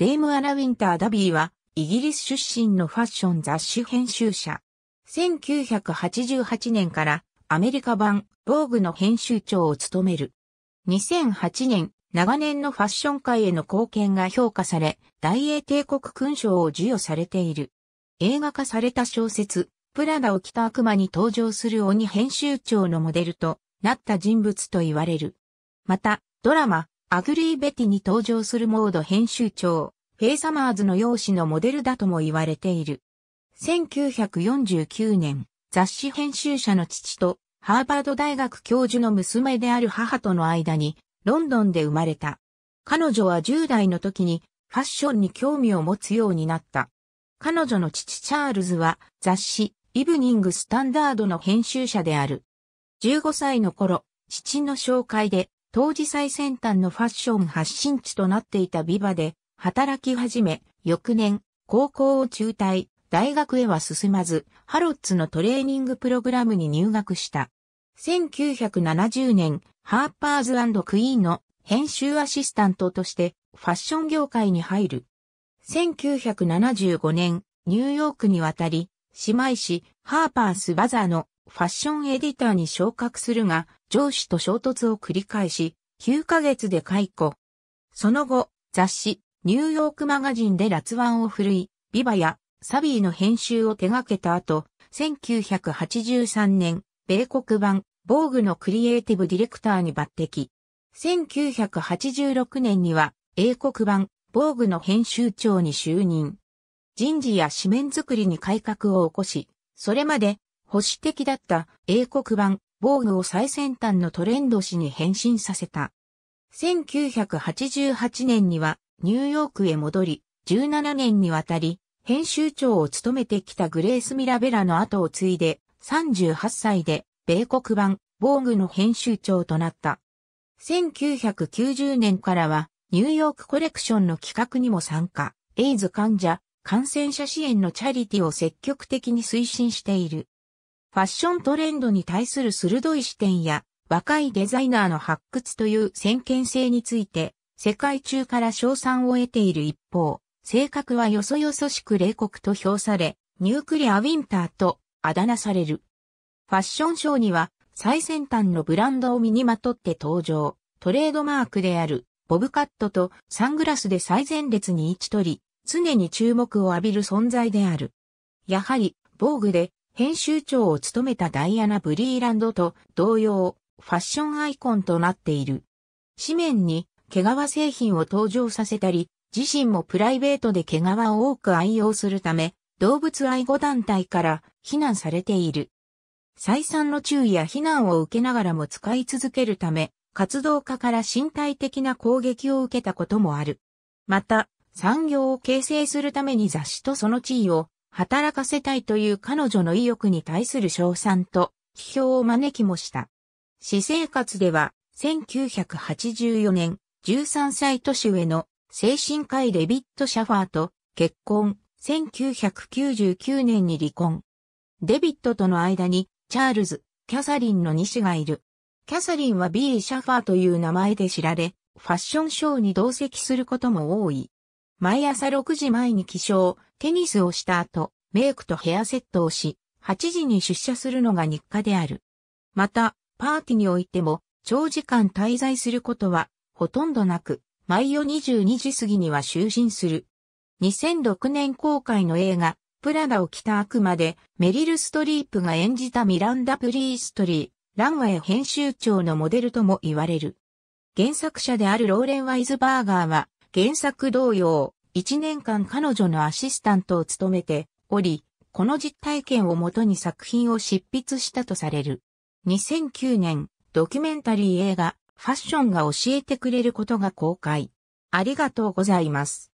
デイム・アラ・ウィンター・ダビーは、イギリス出身のファッション雑誌編集者。1988年からアメリカ版ーグの編集長を務める。2008年、長年のファッション界への貢献が評価され、大英帝国勲章を授与されている。映画化された小説、プラダを着た悪魔に登場する鬼編集長のモデルとなった人物と言われる。また、ドラマ、アグリーベティに登場するモード編集長、ヘイサマーズの容姿のモデルだとも言われている。1949年、雑誌編集者の父と、ハーバード大学教授の娘である母との間に、ロンドンで生まれた。彼女は10代の時に、ファッションに興味を持つようになった。彼女の父チャールズは、雑誌、イブニングスタンダードの編集者である。15歳の頃、父の紹介で、当時最先端のファッション発信地となっていたビバで、働き始め、翌年、高校を中退、大学へは進まず、ハロッツのトレーニングプログラムに入学した。1970年、ハーパーズクイーンの編集アシスタントとしてファッション業界に入る。1975年、ニューヨークに渡り、姉妹市ハーパースバザーのファッションエディターに昇格するが、上司と衝突を繰り返し、9ヶ月で解雇。その後、雑誌、ニューヨークマガジンでワ腕を振るい、ビバやサビーの編集を手掛けた後、1983年、米国版、防具のクリエイティブディレクターに抜擢。1986年には、英国版、防具の編集長に就任。人事や紙面作りに改革を起こし、それまで保守的だった英国版、防具を最先端のトレンド誌に変身させた。1988年にはニューヨークへ戻り、17年にわたり、編集長を務めてきたグレース・ミラベラの後を継いで、38歳で、米国版、防具の編集長となった。1990年からは、ニューヨークコレクションの企画にも参加、エイズ患者、感染者支援のチャリティを積極的に推進している。ファッショントレンドに対する鋭い視点や、若いデザイナーの発掘という先見性について、世界中から賞賛を得ている一方、性格はよそよそしく冷酷と評され、ニュークリアウィンターとあだ名される。ファッションショーには最先端のブランドを身にまとって登場。トレードマークであるボブカットとサングラスで最前列に位置取り、常に注目を浴びる存在である。やはり、防具で編集長を務めたダイアナ・ブリーランドと同様、ファッションアイコンとなっている。紙面に毛皮製品を登場させたり、自身もプライベートで毛皮を多く愛用するため、動物愛護団体から非難されている。再三の注意や非難を受けながらも使い続けるため、活動家から身体的な攻撃を受けたこともある。また、産業を形成するために雑誌とその地位を働かせたいという彼女の意欲に対する賞賛と批評を招きもした。私生活では1984年13歳年上の精神科医レビット・シャファーと結婚、1999年に離婚。デビットとの間にチャールズ、キャサリンの2子がいる。キャサリンは B・ シャファーという名前で知られ、ファッションショーに同席することも多い。毎朝6時前に起床、テニスをした後、メイクとヘアセットをし、8時に出社するのが日課である。また、パーティーにおいても、長時間滞在することはほとんどなく、毎夜22時過ぎには就寝する。2006年公開の映画、プラダを着た悪魔で、メリル・ストリープが演じたミランダ・プリーストリー、ランウェイ編集長のモデルとも言われる。原作者であるローレン・ワイズバーガーは、原作同様、1年間彼女のアシスタントを務めており、この実体験をもとに作品を執筆したとされる。2009年、ドキュメンタリー映画、ファッションが教えてくれることが公開。ありがとうございます。